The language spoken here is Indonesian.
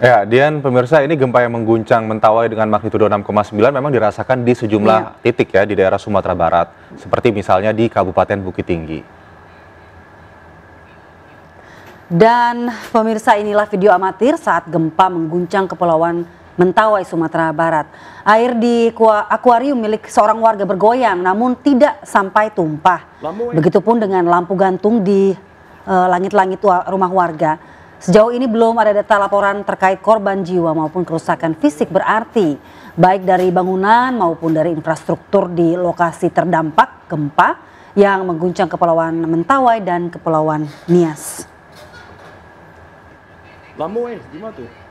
Ya, Dian, pemirsa ini gempa yang mengguncang Mentawai dengan magnitudo 6,9 memang dirasakan di sejumlah ya. titik ya di daerah Sumatera Barat, seperti misalnya di Kabupaten Bukit Tinggi. Dan pemirsa inilah video amatir saat gempa mengguncang kepulauan Mentawai, Sumatera Barat. Air di akuarium milik seorang warga bergoyang namun tidak sampai tumpah. Begitupun dengan lampu gantung di eh, langit-langit uh, langit -langit rumah warga. Sejauh ini belum ada data laporan terkait korban jiwa maupun kerusakan fisik berarti baik dari bangunan maupun dari infrastruktur di lokasi terdampak gempa yang mengguncang Kepulauan Mentawai dan Kepulauan Nias. Lamu, gimana eh, tuh?